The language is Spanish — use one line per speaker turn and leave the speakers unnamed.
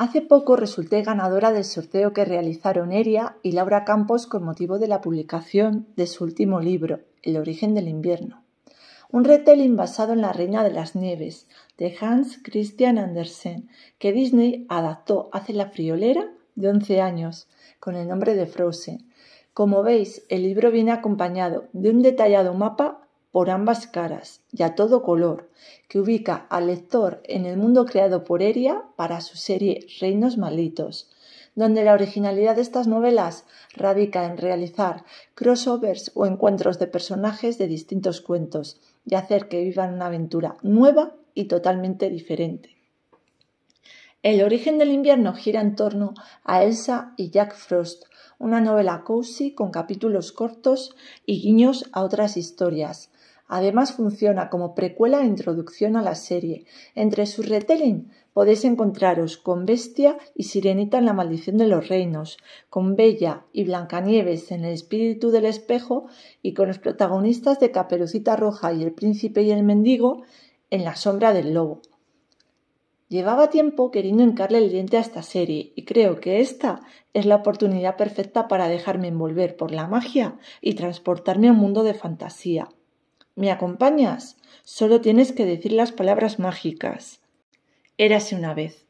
Hace poco resulté ganadora del sorteo que realizaron Eria y Laura Campos con motivo de la publicación de su último libro, El origen del invierno. Un retelling basado en La Reina de las Nieves, de Hans Christian Andersen, que Disney adaptó hace la friolera de 11 años, con el nombre de Frozen. Como veis, el libro viene acompañado de un detallado mapa por ambas caras y a todo color, que ubica al lector en el mundo creado por Eria para su serie Reinos Malditos, donde la originalidad de estas novelas radica en realizar crossovers o encuentros de personajes de distintos cuentos y hacer que vivan una aventura nueva y totalmente diferente. El origen del invierno gira en torno a Elsa y Jack Frost, una novela cozy con capítulos cortos y guiños a otras historias. Además funciona como precuela e introducción a la serie. Entre su retelling podéis encontraros con Bestia y Sirenita en la Maldición de los Reinos, con Bella y Blancanieves en El Espíritu del Espejo y con los protagonistas de Caperucita Roja y El Príncipe y el Mendigo en La Sombra del Lobo. Llevaba tiempo queriendo encarle el diente a esta serie y creo que esta es la oportunidad perfecta para dejarme envolver por la magia y transportarme a un mundo de fantasía. ¿Me acompañas? Solo tienes que decir las palabras mágicas. Érase una vez.